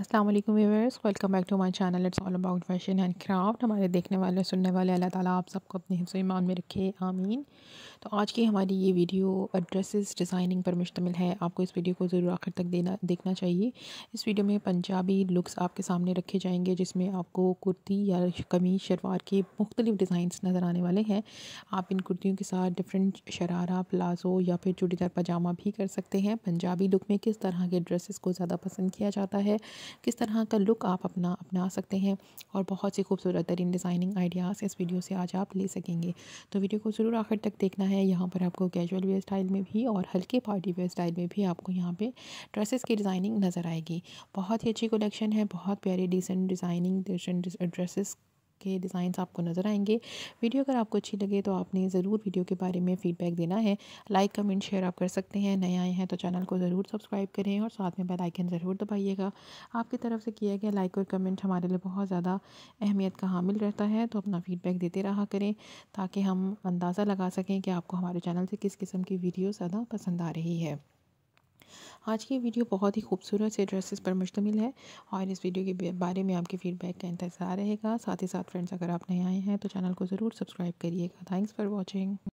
अस्सलाम वालेकुम welcome back to my channel it's all about fashion and craft हमारे देखने वाले सुनने वाले अल्लाह ताला आप सबको अपने हिफ्स ईमान में रखे आमीन तो आज की हमारी ये वीडियो ड्रेसेस डिज़ाइनिंग पर मुश्तमिल है आपको इस वीडियो को ज़रूर आखिर तक देना देखना चाहिए इस वीडियो में पंजाबी लुक्स आपके सामने रखे जाएंगे जिसमें आपको कुर्ती या कमीज शलवार के मुख्तलिफ डिज़ाइन नज़र आने वाले हैं आप इन कुर्तियों के साथ डिफरेंट शरारा प्लाजो या फिर चूड़ीदार पजामा भी कर सकते हैं पंजाबी लुक में किस तरह के ड्रेसेस को ज़्यादा पसंद किया जाता है किस तरह का लुक आप अपना अपना सकते हैं और बहुत सी खूबसूरत तरीन डिज़ाइनिंग आइडियाज़ इस वीडियो से आज आप ले सकेंगे तो वीडियो को ज़रूर आखिर तक देखना है यहाँ पर आपको कैजुअल वेयर स्टाइल में भी और हल्के पार्टी वेयर स्टाइल में भी आपको यहाँ पर ड्रेसेस की डिज़ाइनिंग नज़र आएगी बहुत ही अच्छी कलेक्शन है बहुत प्यारी डिसेंट डिज़ाइनिंग ड्रेसेस के डिज़ाइंस आपको नज़र आएंगे वीडियो अगर आपको अच्छी लगे तो आपने ज़रूर वीडियो के बारे में फ़ीडबैक देना है लाइक कमेंट शेयर आप कर सकते हैं नए आए हैं तो चैनल को ज़रूर सब्सक्राइब करें और साथ में बेल आइकन ज़रूर दबाइएगा आपकी तरफ से किया गया लाइक और कमेंट हमारे लिए बहुत ज़्यादा अहमियत का हामिल रहता है तो अपना फ़ीडबैक देते रहा करें ताकि हम अंदाज़ा लगा सकें कि आपको हमारे चैनल से किस किस्म की वीडियो ज़्यादा पसंद आ रही है आज की वीडियो बहुत ही खूबसूरत से ड्रेसेस पर मुश्तमिल है और इस वीडियो के बारे में आपके फीडबैक का इंतज़ार रहेगा साथ ही साथ फ्रेंड्स अगर आप नए आए हैं तो चैनल को ज़रूर सब्सक्राइब करिएगा थैंक्स फॉर वॉचिंग